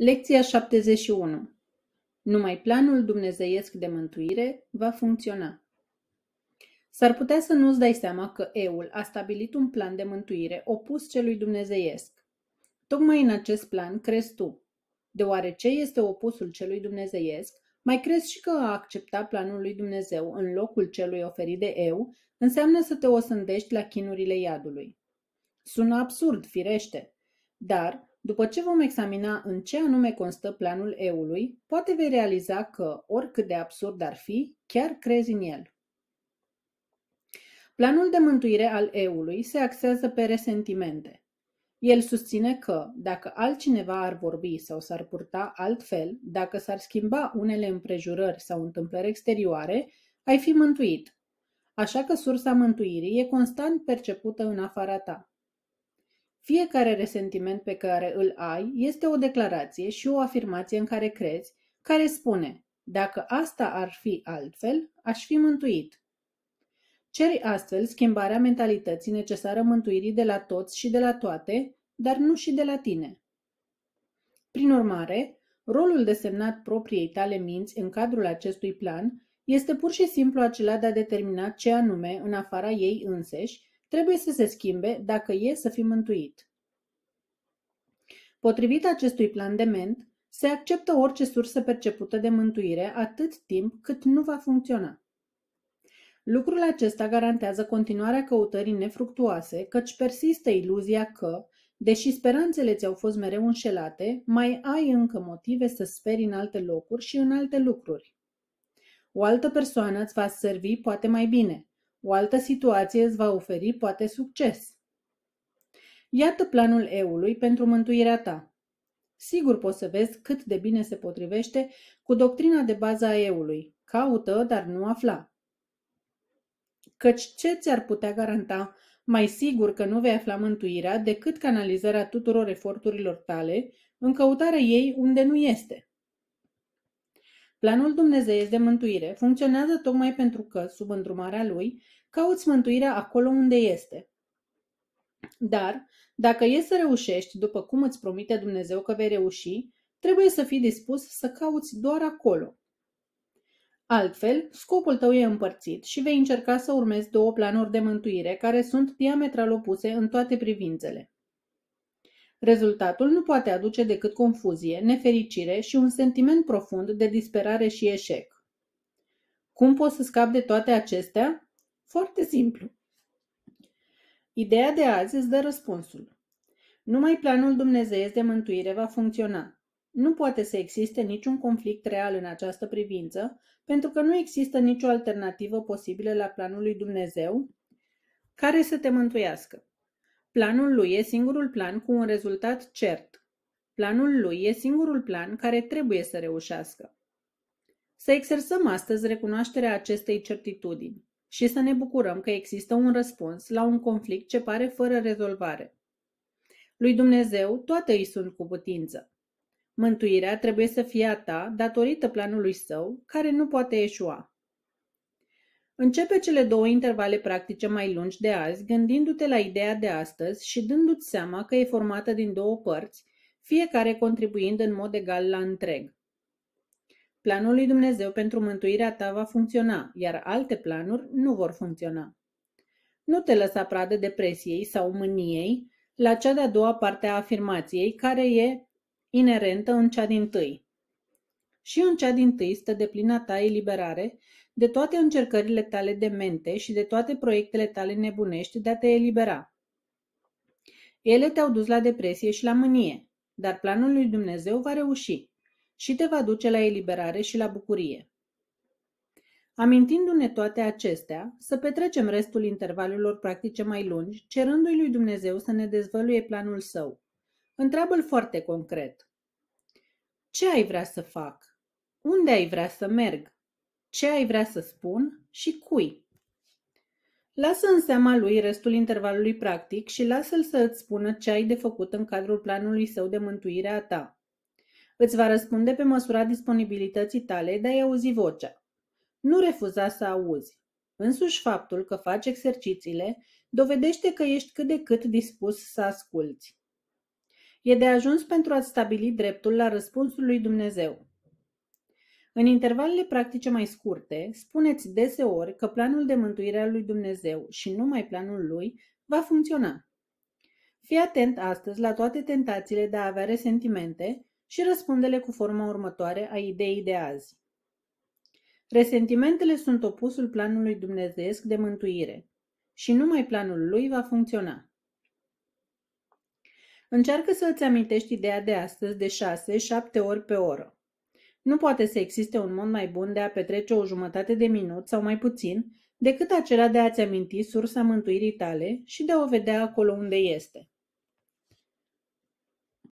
Lecția 71. Numai planul dumnezeiesc de mântuire va funcționa. S-ar putea să nu-ți dai seama că eul a stabilit un plan de mântuire opus celui dumnezeiesc. Tocmai în acest plan crezi tu. Deoarece este opusul celui dumnezeiesc, mai crezi și că a accepta planul lui Dumnezeu în locul celui oferit de eu înseamnă să te osândești la chinurile iadului. Sună absurd, firește, dar după ce vom examina în ce anume constă planul eului, poate vei realiza că, oricât de absurd ar fi, chiar crezi în el. Planul de mântuire al eului se axează pe resentimente. El susține că, dacă altcineva ar vorbi sau s-ar purta altfel, dacă s-ar schimba unele împrejurări sau întâmplări exterioare, ai fi mântuit. Așa că sursa mântuirii e constant percepută în afara ta. Fiecare resentiment pe care îl ai este o declarație și o afirmație în care crezi, care spune, dacă asta ar fi altfel, aș fi mântuit. Ceri astfel schimbarea mentalității necesară mântuirii de la toți și de la toate, dar nu și de la tine. Prin urmare, rolul desemnat propriei tale minți în cadrul acestui plan este pur și simplu acela de a determina ce anume, în afara ei înseși, trebuie să se schimbe dacă e să fii mântuit. Potrivit acestui plan de ment, se acceptă orice sursă percepută de mântuire atât timp cât nu va funcționa. Lucrul acesta garantează continuarea căutării nefructuoase, căci persistă iluzia că, deși speranțele ți-au fost mereu înșelate, mai ai încă motive să speri în alte locuri și în alte lucruri. O altă persoană îți va servi poate mai bine, o altă situație îți va oferi poate succes. Iată planul eului pentru mântuirea ta. Sigur poți să vezi cât de bine se potrivește cu doctrina de bază a eului. Caută, dar nu afla. Căci ce ți-ar putea garanta mai sigur că nu vei afla mântuirea decât canalizarea tuturor eforturilor tale în căutarea ei unde nu este? Planul Dumnezeu de mântuire funcționează tocmai pentru că, sub îndrumarea lui, cauți mântuirea acolo unde este, dar, dacă e să reușești, după cum îți promite Dumnezeu că vei reuși, trebuie să fii dispus să cauți doar acolo. Altfel, scopul tău e împărțit și vei încerca să urmezi două planuri de mântuire care sunt diametral opuse în toate privințele. Rezultatul nu poate aduce decât confuzie, nefericire și un sentiment profund de disperare și eșec. Cum poți să scapi de toate acestea? Foarte simplu. Ideea de azi îți dă răspunsul. Numai planul dumnezeiesc de mântuire va funcționa. Nu poate să existe niciun conflict real în această privință, pentru că nu există nicio alternativă posibilă la planul lui Dumnezeu care să te mântuiască. Planul lui e singurul plan cu un rezultat cert. Planul lui e singurul plan care trebuie să reușească. Să exersăm astăzi recunoașterea acestei certitudini și să ne bucurăm că există un răspuns la un conflict ce pare fără rezolvare. Lui Dumnezeu toate îi sunt cu putință. Mântuirea trebuie să fie a ta datorită planului său, care nu poate eșua. Începe cele două intervale practice mai lungi de azi, gândindu-te la ideea de astăzi și dându-ți seama că e formată din două părți, fiecare contribuind în mod egal la întreg. Planul lui Dumnezeu pentru mântuirea ta va funcționa, iar alte planuri nu vor funcționa. Nu te lăsa pradă depresiei sau mâniei la cea de-a doua parte a afirmației, care e inerentă în cea din tâi. Și în cea din tâi stă plina ta eliberare de toate încercările tale de mente și de toate proiectele tale nebunești de a te elibera. Ele te-au dus la depresie și la mânie, dar planul lui Dumnezeu va reuși și te va duce la eliberare și la bucurie. Amintindu-ne toate acestea, să petrecem restul intervalelor practice mai lungi, cerându-i lui Dumnezeu să ne dezvăluie planul său. Întreabă-l foarte concret. Ce ai vrea să fac? Unde ai vrea să merg? Ce ai vrea să spun și cui? Lasă în seama lui restul intervalului practic și lasă-l să îți spună ce ai de făcut în cadrul planului său de mântuire a ta. Îți va răspunde pe măsura disponibilității tale de a-i auzi vocea. Nu refuza să auzi. Însuși faptul că faci exercițiile dovedește că ești cât de cât dispus să asculți. E de ajuns pentru a stabili dreptul la răspunsul lui Dumnezeu. În intervalele practice mai scurte, spuneți deseori că planul de mântuire al lui Dumnezeu și numai planul lui va funcționa. Fii atent astăzi la toate tentațiile de a avea resentimente și răspundele cu forma următoare a ideii de azi. Resentimentele sunt opusul planului dumnezeesc de mântuire și numai planul lui va funcționa. Încearcă să îți amintești ideea de astăzi de 6-7 ori pe oră. Nu poate să existe un mod mai bun de a petrece o jumătate de minut sau mai puțin decât acela de a-ți aminti sursa mântuirii tale și de a o vedea acolo unde este.